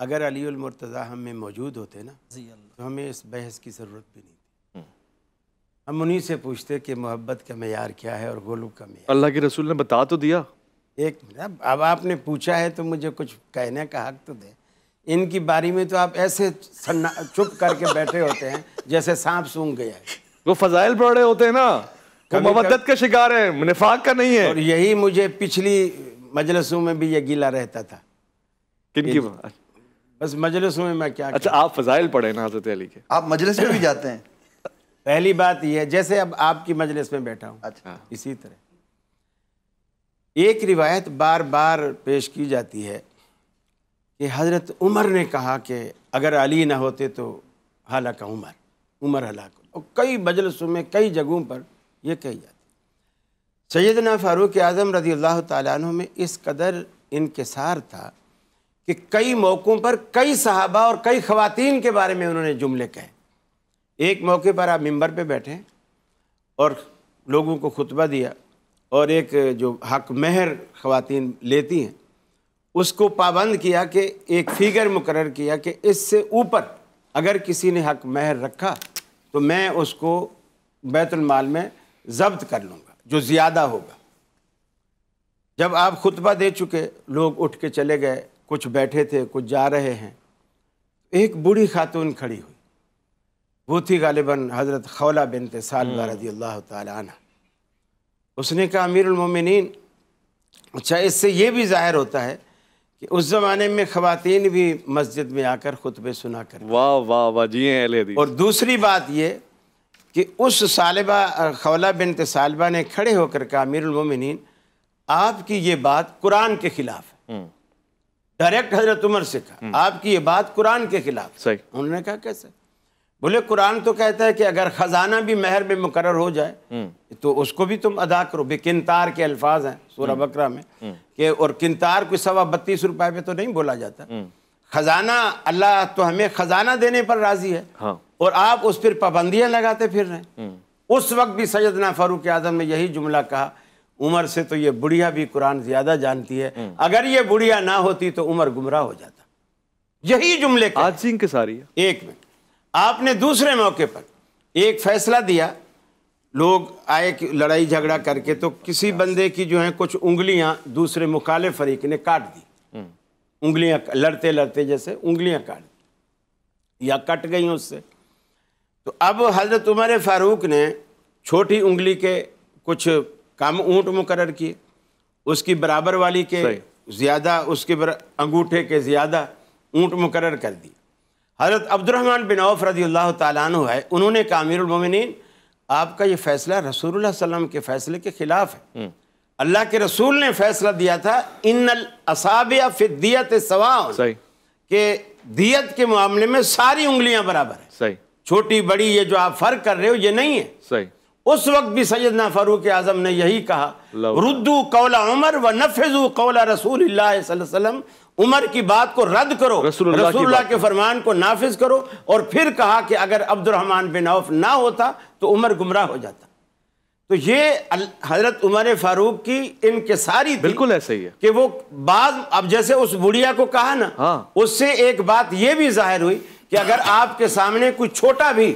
अगर अली अलमरतज़ा हम में मौजूद होते ना तो हमें इस बहस की ज़रूरत भी नहीं थी हम्म। हम उन्हीं से पूछते कि मोहब्बत का मैार क्या है और गोलू का मैार अल्लाह के रसूल ने बता तो दिया एक मिनट अब आपने पूछा है तो मुझे कुछ कहने का हक तो दे इनकी बारी में तो आप ऐसे चुप करके बैठे होते हैं जैसे सांप सूंघ गया है वो फजाइल बड़े होते हैं ना वो मवदत का शिकार है निफाक का नहीं है और यही मुझे पिछली मजलसों में भी ये गीला रहता था किन की बस मजलिसों में मैं क्या अच्छा आप फजाइल पढ़े ना हजरत अली के आप मजलिस में भी जाते हैं पहली बात यह है जैसे अब आपकी मजलिस में बैठा हूँ अच्छा हाँ। इसी तरह एक रिवायत बार बार पेश की जाती है कि हज़रत उमर ने कहा कि अगर अली ना होते तो हालांकि उमर उमर हलाक और कई मजलसों में कई जगहों पर यह कही जाती सैदना फ़ारूक आज़म रदी अल्लाह तु में इस कदर इनकसार था कि कई मौक़ों पर कई सहाबा और कई ख़वातीन के बारे में उन्होंने जुमले कहे एक मौके पर आप मिंबर पे बैठे और लोगों को खुतबा दिया और एक जो हक महर ख़वातीन लेती हैं उसको पाबंद किया कि एक फ़िगर मुकर किया कि इससे ऊपर अगर किसी ने हक महर रखा तो मैं उसको बैतुलमाल में जब्त कर लूँगा जो ज़्यादा होगा जब आप खुतबा दे चुके लोग उठ के चले गए कुछ बैठे थे कुछ जा रहे हैं एक बूढ़ी खातून खड़ी हुई वो थी गालिबा हज़रत खौला बिन सालबा रदी अल्लाह तना उसने कहा अमीरमिन अच्छा इससे ये भी ज़ाहिर होता है कि उस ज़माने में ख़वातीन भी मस्जिद में आकर खुतबे सुना कर वाह वाह वाह जी हैं और दूसरी बात ये कि उस सालबा खौला बिन सालबा ने खड़े होकर कहा अमीरमिन आपकी ये बात कुरान के ख़िलाफ़ है हम्म। डायरेक्ट हजरत उमर से कहा हम्म। आपकी ये बात कुरान के खिलाफ सही उन्होंने कहा कैसे बोले कुरान तो कहता है कि अगर ख़जाना भी महर में मुकर हो जाए हम्म। तो उसको भी तुम अदा करो बेकिनतार के अल्फाज हैं सूरह हम्म। बकरा में कि और किनतार कोई सवा बत्तीस रुपए पे तो नहीं बोला जाता ख़जाना अल्लाह तो हमें ख़जाना देने पर राज़ी है हाँ। और आप उस पर पाबंदियां लगाते फिर रहे उस वक्त भी सैदना फ़ारूक आजम ने यही जुमला कहा उम्र से तो ये बुढ़िया भी कुरान ज्यादा जानती है हम्म। अगर ये बुढ़िया ना होती तो उम्र गुमराह हो जाता यही जुमले आज सिंह के सारी एक में आपने दूसरे मौके पर एक फैसला दिया लोग आए कि लड़ाई झगड़ा करके तो किसी बंदे की जो है कुछ उंगलियां दूसरे मुकाले फरीक ने काट दी हम्म। उंगलियां लड़ते लड़ते जैसे उंगलियां काट दी या कट गई उससे तो अब हजरत उमर फारूक ने छोटी उंगली के कुछ काम ऊँट मुकर किए उसकी बराबर वाली के ज़्यादा उसके अंगूठे के ज़्यादा ऊँट मुकर कर दी हज़रत अब्दुलरहमान बिन औफ रदी अल्लाह तु है उन्होंने कामिरमिन आपका ये फ़ैसला रसूल वसम के फ़ैसले के ख़िलाफ़ है हम्म। अल्लाह के रसूल ने फ़ैसला दिया था इन असाबिया फिदियत सवा के दियत के मामले में सारी उंगलियां बराबर है सही छोटी बड़ी ये जो आप फ़र्क कर रहे हो ये नहीं है सही उस वक्त भी सैदना फारूक आजम ने यही कहा रुद्दू कौला उमर व नफजू कौला रसूल वसल्लम उमर की बात को रद्द करो रसूल के फरमान को नाफिज करो और फिर कहा कि अगर अब्दुलरहमान बिन औफ ना होता तो उमर गुमराह हो जाता तो ये हजरत उमर फारूक की इनके सारी बिल्कुल ऐसे ही है कि वो बाद अब जैसे उस बुढ़िया को कहा ना हाँ। उससे एक बात ये भी जाहिर हुई कि अगर आपके सामने कुछ छोटा भी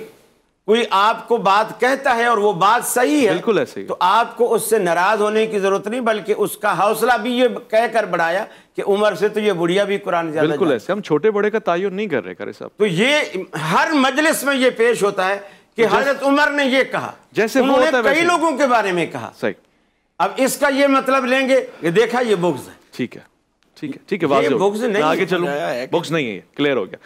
कोई आपको बात कहता है और वो बात सही है बिल्कुल ऐसे तो आपको उससे नाराज होने की जरूरत नहीं बल्कि उसका हौसला भी ये कहकर बढ़ाया कि उम्र से तो ये बुढ़िया भी कुरान ज्यादा बिल्कुल ऐसे हम छोटे बड़े का तयन नहीं कर रहे करे साहब तो ये हर मजलिस में ये पेश होता है कि हजरत उमर ने ये कहा जैसे उन्होंने कई लोगों के बारे में कहा सही अब इसका ये मतलब लेंगे ये देखा ये बुक्स है ठीक है ठीक है ठीक है बुक्स आगे नहीं है क्लियर हो गया